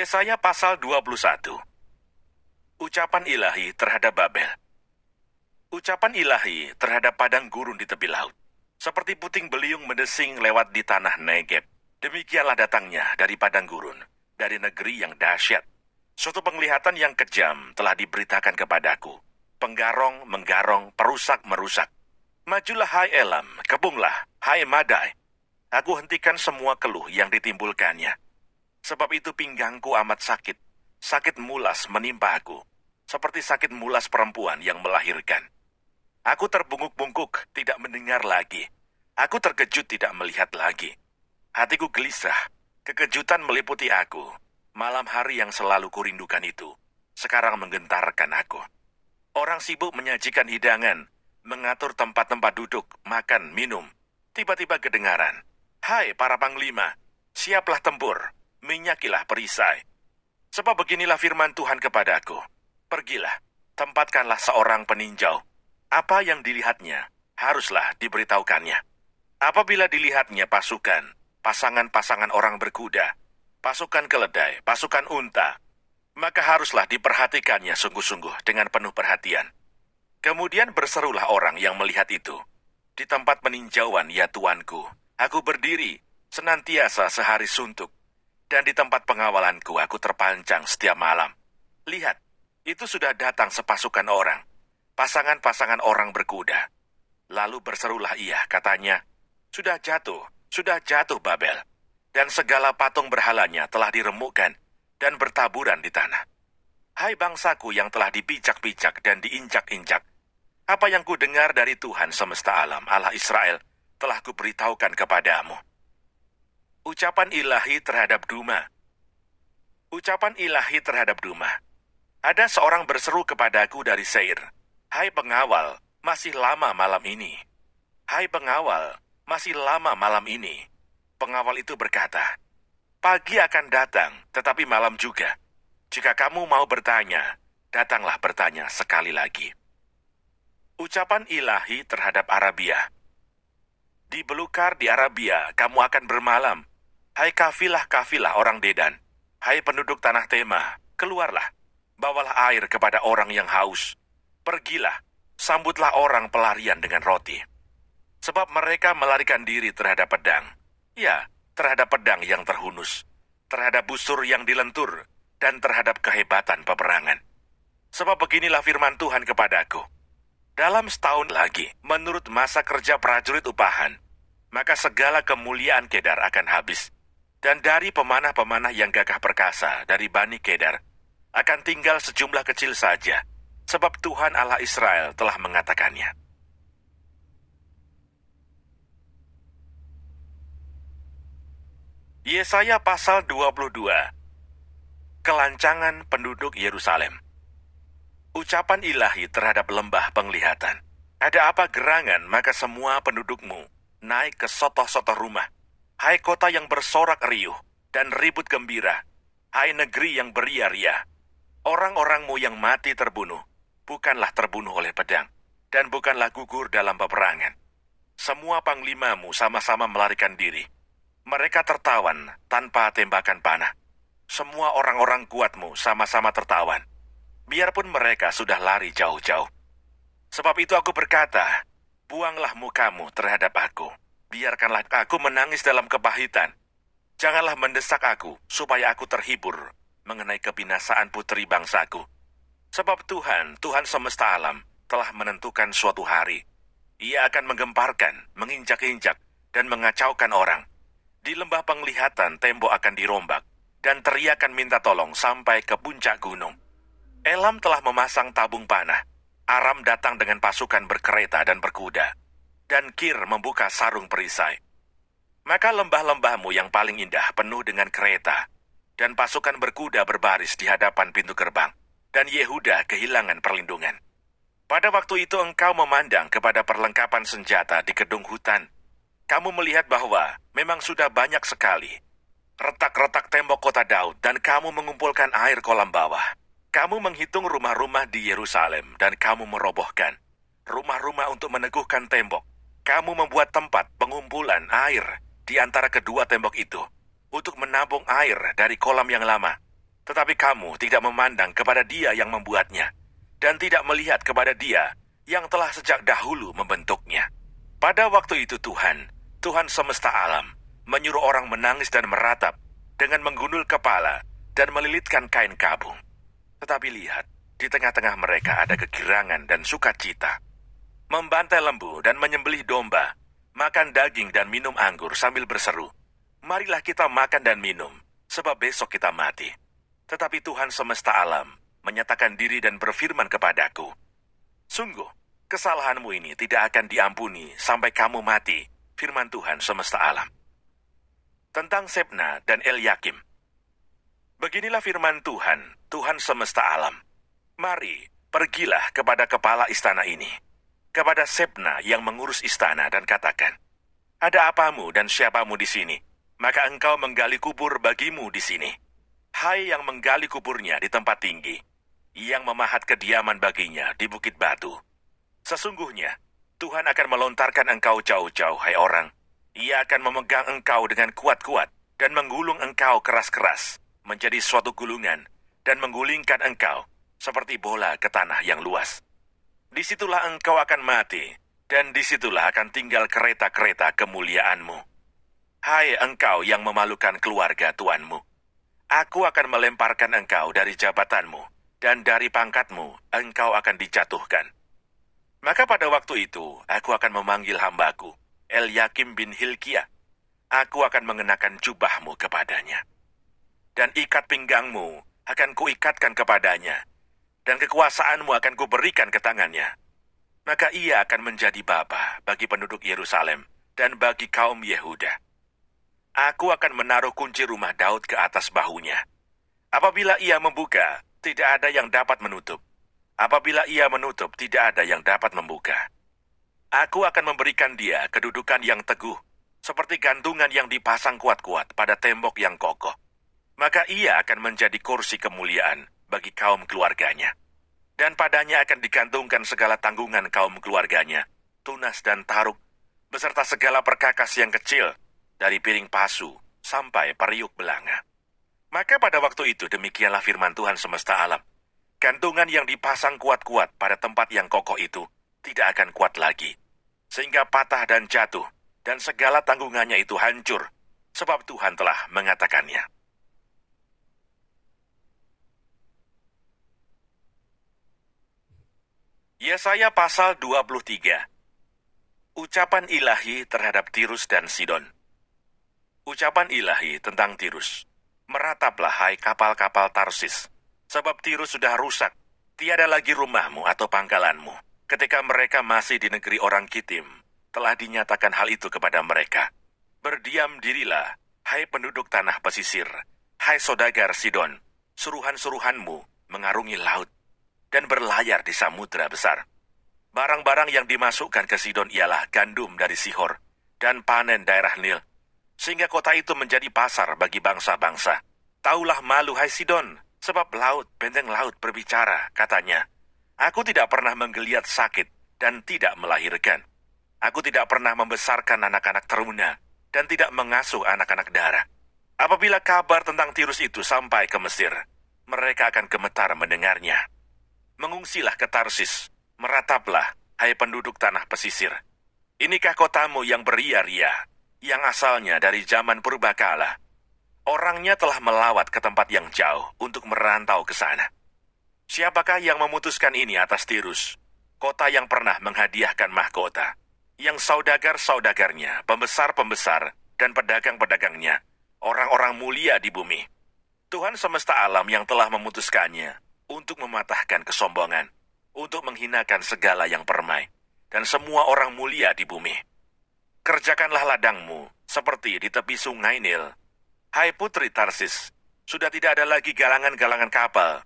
Yesaya pasal 21. Ucapan ilahi terhadap Babel. Ucapan ilahi terhadap padang gurun di tepi laut. Seperti puting beliung mendesing lewat di tanah Negeb. Demikianlah datangnya dari padang gurun, dari negeri yang dahsyat. Suatu penglihatan yang kejam telah diberitakan kepadaku. Penggarong menggarong, perusak merusak. Majulah hai Elam, kebunglah, hai Madai. Aku hentikan semua keluh yang ditimbulkannya Sebab itu pinggangku amat sakit. Sakit mulas menimpa aku. Seperti sakit mulas perempuan yang melahirkan. Aku terbungkuk-bungkuk, tidak mendengar lagi. Aku terkejut tidak melihat lagi. Hatiku gelisah. Kekejutan meliputi aku. Malam hari yang selalu kurindukan itu, sekarang menggentarkan aku. Orang sibuk menyajikan hidangan, mengatur tempat-tempat duduk, makan, minum. Tiba-tiba kedengaran. Hai para panglima, siaplah tempur minyakilah perisai. Sebab beginilah firman Tuhan kepadaku, pergilah, tempatkanlah seorang peninjau. Apa yang dilihatnya, haruslah diberitahukannya. Apabila dilihatnya pasukan, pasangan-pasangan orang berkuda, pasukan keledai, pasukan unta, maka haruslah diperhatikannya sungguh-sungguh dengan penuh perhatian. Kemudian berserulah orang yang melihat itu. Di tempat peninjauan, ya Tuanku, aku berdiri, senantiasa sehari suntuk, dan di tempat pengawalanku aku terpanjang setiap malam. Lihat, itu sudah datang sepasukan orang. Pasangan-pasangan orang berkuda. Lalu berserulah ia, katanya, Sudah jatuh, sudah jatuh Babel. Dan segala patung berhalanya telah diremukkan dan bertaburan di tanah. Hai bangsaku yang telah dipijak-pijak dan diinjak-injak, apa yang ku dengar dari Tuhan semesta alam, Allah Israel, telah kuberitahukan kepadamu. Ucapan ilahi terhadap Duma Ucapan ilahi terhadap Duma Ada seorang berseru kepadaku dari Seir. Hai pengawal, masih lama malam ini. Hai pengawal, masih lama malam ini. Pengawal itu berkata, Pagi akan datang, tetapi malam juga. Jika kamu mau bertanya, datanglah bertanya sekali lagi. Ucapan ilahi terhadap Arabia. Di Belukar di Arabia, kamu akan bermalam Hai kafilah-kafilah orang Dedan, hai penduduk tanah Tema, keluarlah, bawalah air kepada orang yang haus. Pergilah, sambutlah orang pelarian dengan roti. Sebab mereka melarikan diri terhadap pedang. Ya, terhadap pedang yang terhunus, terhadap busur yang dilentur, dan terhadap kehebatan peperangan. Sebab beginilah firman Tuhan kepadaku. Dalam setahun lagi, menurut masa kerja prajurit upahan, maka segala kemuliaan Kedar akan habis, dan dari pemanah-pemanah yang gagah perkasa dari Bani Kedar akan tinggal sejumlah kecil saja, sebab Tuhan Allah Israel telah mengatakannya. Yesaya pasal 22 Kelancangan penduduk Yerusalem Ucapan ilahi terhadap lembah penglihatan. Ada apa gerangan maka semua pendudukmu naik ke sotoh-sotoh rumah Hai kota yang bersorak riuh dan ribut gembira, hai negeri yang beria-ria. Orang-orangmu yang mati terbunuh, bukanlah terbunuh oleh pedang, dan bukanlah gugur dalam peperangan. Semua panglimamu sama-sama melarikan diri. Mereka tertawan tanpa tembakan panah. Semua orang-orang kuatmu sama-sama tertawan. Biarpun mereka sudah lari jauh-jauh. Sebab itu aku berkata, buanglah mukamu terhadap aku biarkanlah aku menangis dalam kepahitan. Janganlah mendesak aku supaya aku terhibur mengenai kebinasaan putri bangsaku. Sebab Tuhan, Tuhan semesta alam, telah menentukan suatu hari. Ia akan menggemparkan, menginjak-injak, dan mengacaukan orang. Di lembah penglihatan, tembok akan dirombak, dan teriakan minta tolong sampai ke puncak gunung. Elam telah memasang tabung panah. Aram datang dengan pasukan berkereta dan berkuda dan Kir membuka sarung perisai. Maka lembah-lembahmu yang paling indah penuh dengan kereta, dan pasukan berkuda berbaris di hadapan pintu gerbang, dan Yehuda kehilangan perlindungan. Pada waktu itu engkau memandang kepada perlengkapan senjata di gedung hutan. Kamu melihat bahwa memang sudah banyak sekali retak-retak tembok kota Daud dan kamu mengumpulkan air kolam bawah. Kamu menghitung rumah-rumah di Yerusalem dan kamu merobohkan rumah-rumah untuk meneguhkan tembok kamu membuat tempat pengumpulan air di antara kedua tembok itu untuk menabung air dari kolam yang lama. Tetapi kamu tidak memandang kepada dia yang membuatnya dan tidak melihat kepada dia yang telah sejak dahulu membentuknya. Pada waktu itu Tuhan, Tuhan semesta alam, menyuruh orang menangis dan meratap dengan menggundul kepala dan melilitkan kain kabung. Tetapi lihat, di tengah-tengah mereka ada kegirangan dan sukacita membantai lembu dan menyembelih domba, makan daging dan minum anggur sambil berseru, Marilah kita makan dan minum, sebab besok kita mati. Tetapi Tuhan semesta alam menyatakan diri dan berfirman kepadaku, Sungguh, kesalahanmu ini tidak akan diampuni sampai kamu mati, firman Tuhan semesta alam. Tentang Sebna dan Eliakim. Beginilah firman Tuhan, Tuhan semesta alam. Mari, pergilah kepada kepala istana ini kepada Sebna yang mengurus istana dan katakan, Ada apamu dan siapamu di sini, maka engkau menggali kubur bagimu di sini. Hai yang menggali kuburnya di tempat tinggi, yang memahat kediaman baginya di bukit batu. Sesungguhnya, Tuhan akan melontarkan engkau jauh-jauh, hai orang. Ia akan memegang engkau dengan kuat-kuat dan menggulung engkau keras-keras menjadi suatu gulungan dan menggulingkan engkau seperti bola ke tanah yang luas disitulah engkau akan mati, dan disitulah akan tinggal kereta-kereta kemuliaanmu. Hai engkau yang memalukan keluarga tuanmu, aku akan melemparkan engkau dari jabatanmu, dan dari pangkatmu engkau akan dijatuhkan. Maka pada waktu itu, aku akan memanggil hambaku, El Yakim bin Hilkiah. Aku akan mengenakan jubahmu kepadanya. Dan ikat pinggangmu akan kuikatkan kepadanya, dan kekuasaanmu akan kuberikan ke tangannya. Maka ia akan menjadi bapa bagi penduduk Yerusalem dan bagi kaum Yehuda. Aku akan menaruh kunci rumah Daud ke atas bahunya. Apabila ia membuka, tidak ada yang dapat menutup. Apabila ia menutup, tidak ada yang dapat membuka. Aku akan memberikan dia kedudukan yang teguh, seperti gantungan yang dipasang kuat-kuat pada tembok yang kokoh. Maka ia akan menjadi kursi kemuliaan bagi kaum keluarganya. Dan padanya akan digantungkan segala tanggungan kaum keluarganya, tunas dan taruk, beserta segala perkakas yang kecil, dari piring pasu sampai periuk belanga. Maka pada waktu itu demikianlah firman Tuhan semesta alam. Gantungan yang dipasang kuat-kuat pada tempat yang kokoh itu tidak akan kuat lagi. Sehingga patah dan jatuh, dan segala tanggungannya itu hancur, sebab Tuhan telah mengatakannya. Yesaya pasal 23 Ucapan ilahi terhadap Tirus dan Sidon Ucapan ilahi tentang Tirus Merataplah hai kapal-kapal Tarsis Sebab Tirus sudah rusak Tiada lagi rumahmu atau pangkalanmu Ketika mereka masih di negeri orang Kitim Telah dinyatakan hal itu kepada mereka Berdiam dirilah Hai penduduk tanah pesisir Hai sodagar Sidon Suruhan-suruhanmu mengarungi laut dan berlayar di samudera besar. Barang-barang yang dimasukkan ke Sidon ialah gandum dari Sihor dan panen daerah Nil, sehingga kota itu menjadi pasar bagi bangsa-bangsa. Taulah malu hai Sidon, sebab laut, benteng laut berbicara, katanya. Aku tidak pernah menggeliat sakit dan tidak melahirkan. Aku tidak pernah membesarkan anak-anak teruna dan tidak mengasuh anak-anak darah. Apabila kabar tentang tirus itu sampai ke Mesir, mereka akan gemetar mendengarnya mengungsilah ke Tarsis, merataplah, hai penduduk tanah pesisir. Inikah kotamu yang beria-ria, yang asalnya dari zaman purbakala? Orangnya telah melawat ke tempat yang jauh untuk merantau ke sana. Siapakah yang memutuskan ini atas Tirus, kota yang pernah menghadiahkan mahkota, yang saudagar-saudagarnya, pembesar-pembesar, dan pedagang-pedagangnya, orang-orang mulia di bumi? Tuhan semesta alam yang telah memutuskannya, untuk mematahkan kesombongan, untuk menghinakan segala yang permai, dan semua orang mulia di bumi. Kerjakanlah ladangmu seperti di tepi sungai Nil. Hai Putri Tarsis, sudah tidak ada lagi galangan-galangan kapal.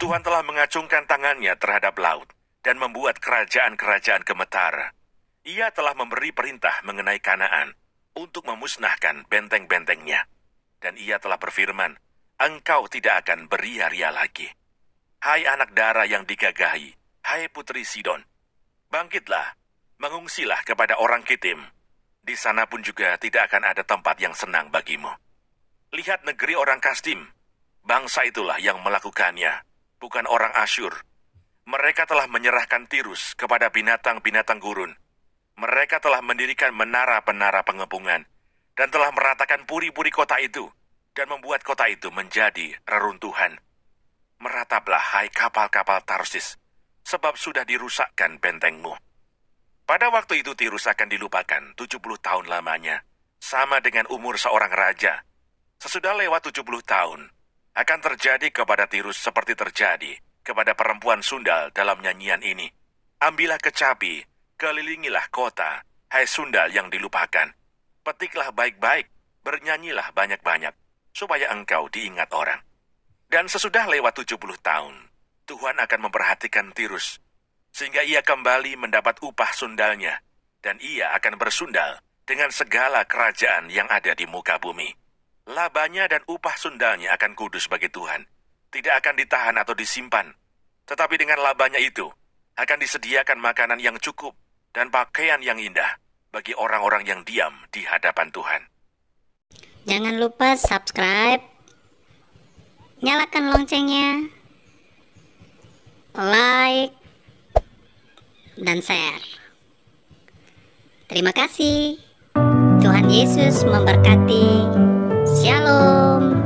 Tuhan telah mengacungkan tangannya terhadap laut dan membuat kerajaan-kerajaan gemetar. Ia telah memberi perintah mengenai Kanaan untuk memusnahkan benteng-bentengnya. Dan ia telah berfirman, engkau tidak akan beria-ria lagi. Hai anak darah yang digagahi, hai putri Sidon, bangkitlah, mengungsilah kepada orang Kitim. Di sana pun juga tidak akan ada tempat yang senang bagimu. Lihat negeri orang Kastim, bangsa itulah yang melakukannya, bukan orang Asyur. Mereka telah menyerahkan Tirus kepada binatang-binatang gurun. Mereka telah mendirikan menara menara pengepungan dan telah meratakan puri-puri kota itu dan membuat kota itu menjadi reruntuhan. Merataplah hai kapal-kapal Tarsis, sebab sudah dirusakkan bentengmu. Pada waktu itu Tirus akan dilupakan 70 tahun lamanya, sama dengan umur seorang raja. Sesudah lewat 70 tahun, akan terjadi kepada Tirus seperti terjadi kepada perempuan Sundal dalam nyanyian ini. Ambillah kecapi, kelilingilah kota, hai Sundal yang dilupakan. Petiklah baik-baik, bernyanyilah banyak-banyak, supaya engkau diingat orang. Dan sesudah lewat 70 tahun, Tuhan akan memperhatikan Tirus, sehingga ia kembali mendapat upah sundalnya, dan ia akan bersundal dengan segala kerajaan yang ada di muka bumi. Labanya dan upah sundalnya akan kudus bagi Tuhan, tidak akan ditahan atau disimpan. Tetapi dengan labanya itu, akan disediakan makanan yang cukup dan pakaian yang indah bagi orang-orang yang diam di hadapan Tuhan. Jangan lupa subscribe nyalakan loncengnya, like, dan share. Terima kasih. Tuhan Yesus memberkati. Shalom.